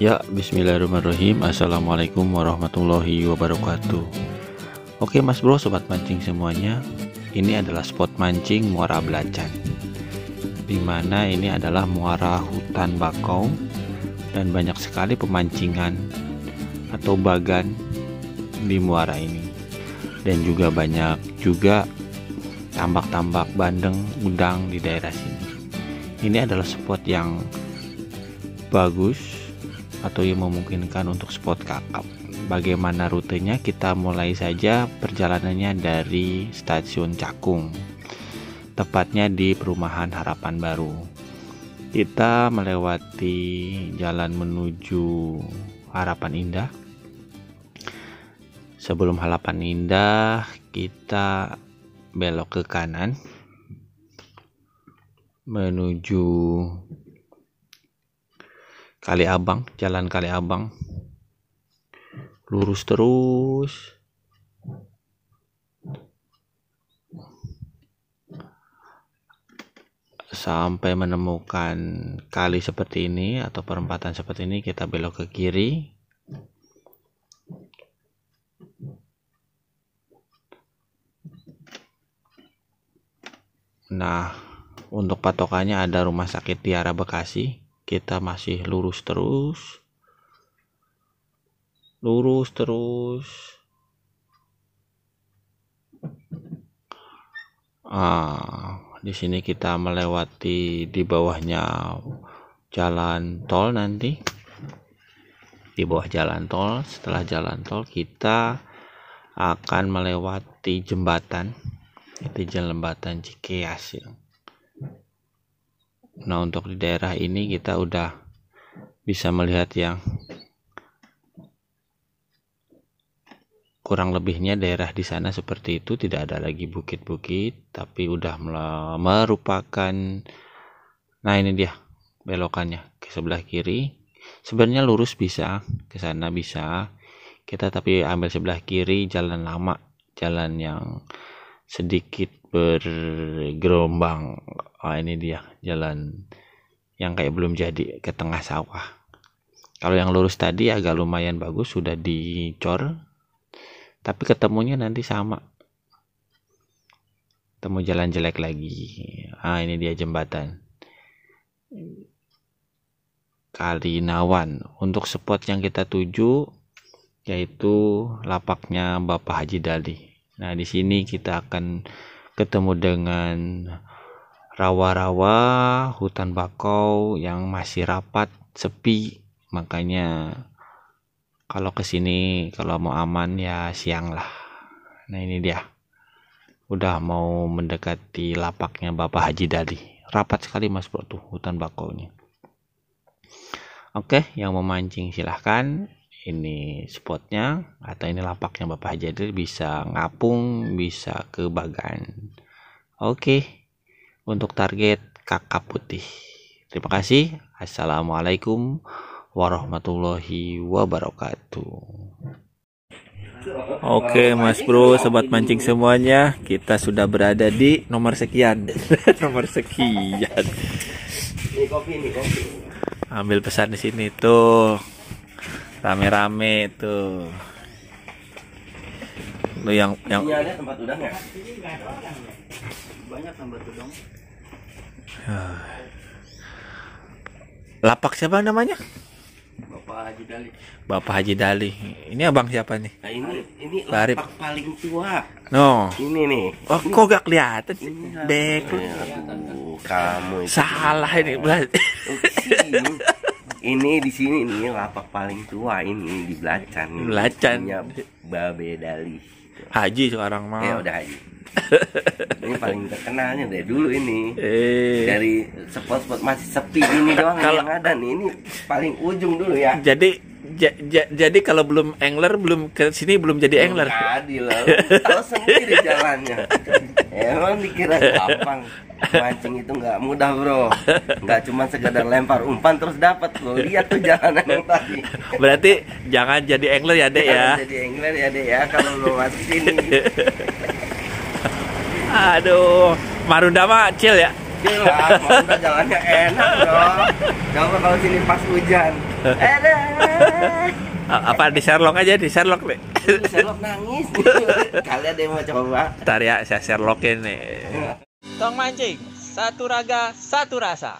Ya, bismillahirrahmanirrahim. Assalamualaikum warahmatullahi wabarakatuh. Oke, Mas Bro, sobat mancing semuanya. Ini adalah spot mancing Muara Belacan. Dimana ini adalah muara hutan bakau dan banyak sekali pemancingan atau bagan di muara ini. Dan juga banyak juga tambak-tambak bandeng udang di daerah sini. Ini adalah spot yang bagus atau yang memungkinkan untuk spot kakap. Bagaimana rutenya? Kita mulai saja perjalanannya dari stasiun Cakung, tepatnya di perumahan Harapan Baru. Kita melewati jalan menuju Harapan Indah. Sebelum Harapan Indah, kita belok ke kanan menuju Kali Abang, Jalan Kali Abang. Lurus terus. Sampai menemukan kali seperti ini atau perempatan seperti ini, kita belok ke kiri. Nah, untuk patokannya ada Rumah Sakit Tiara Bekasi kita masih lurus terus lurus terus ah di sini kita melewati di bawahnya jalan tol nanti di bawah jalan tol setelah jalan tol kita akan melewati jembatan itu jembatan Cikeas ya nah untuk di daerah ini kita udah bisa melihat yang kurang lebihnya daerah di sana seperti itu tidak ada lagi bukit-bukit tapi udah merupakan nah ini dia belokannya ke sebelah kiri sebenarnya lurus bisa ke sana bisa kita tapi ambil sebelah kiri jalan lama jalan yang sedikit bergerombang oh, ini dia jalan yang kayak belum jadi ke tengah sawah kalau yang lurus tadi agak lumayan bagus sudah dicor tapi ketemunya nanti sama temu jalan jelek lagi ah ini dia jembatan kali nawan untuk spot yang kita tuju yaitu lapaknya Bapak Haji Dali Nah, di sini kita akan ketemu dengan rawa-rawa, hutan bakau yang masih rapat, sepi. Makanya kalau ke sini kalau mau aman ya siang lah. Nah, ini dia. Udah mau mendekati lapaknya Bapak Haji Dadi. Rapat sekali Mas Bro tuh hutan bakau ini. Oke, yang memancing silahkan ini spotnya atau ini lapak yang Bapak Jadi bisa ngapung, bisa ke bagan. Oke. Untuk target kakak putih. Terima kasih. Assalamualaikum warahmatullahi wabarakatuh. Oke Mas Bro, sobat mancing semuanya, kita sudah berada di nomor sekian. nomor sekian. Ambil pesan di sini tuh rame-rame tuh lu yang yang iya ada tempat udang ya banyak tempat udang ah. lapak siapa namanya Bapak Haji Dali Bapak Haji Dali ini abang siapa nih nah, ini ini Larip. lapak paling tua no ini nih oh ini. kok gak kelihatan sih bek kamu salah ini berarti ini di sini ini lapak paling tua ini di Belacan. Belacan. Punya Babe Dali. Haji sekarang mah. Ya udah haji. ini paling terkenalnya dari dulu ini. Eh. Dari spot-spot masih sepi ini doang kalau, yang ada nih. Ini paling ujung dulu ya. Jadi ja, ja, jadi kalau belum angler belum ke sini belum jadi angler. Jadi lah. Tahu sendiri jalannya. Emang dikira gampang mancing itu nggak mudah bro nggak cuma sekedar lempar umpan terus dapat lo lihat tuh jalanan yang tadi berarti jangan jadi angler ya dek ya jadi angler ya dek ya kalau lo masuk sini aduh marunda mah chill ya chill lah marunda jalannya enak bro coba kalau sini pas hujan eh apa di Sherlock aja di Sherlock deh Sherlock nangis gitu. Kalian ada yang mau coba? Tarik, ya, saya Sherlockin nih. Tong mancing, satu raga, satu rasa.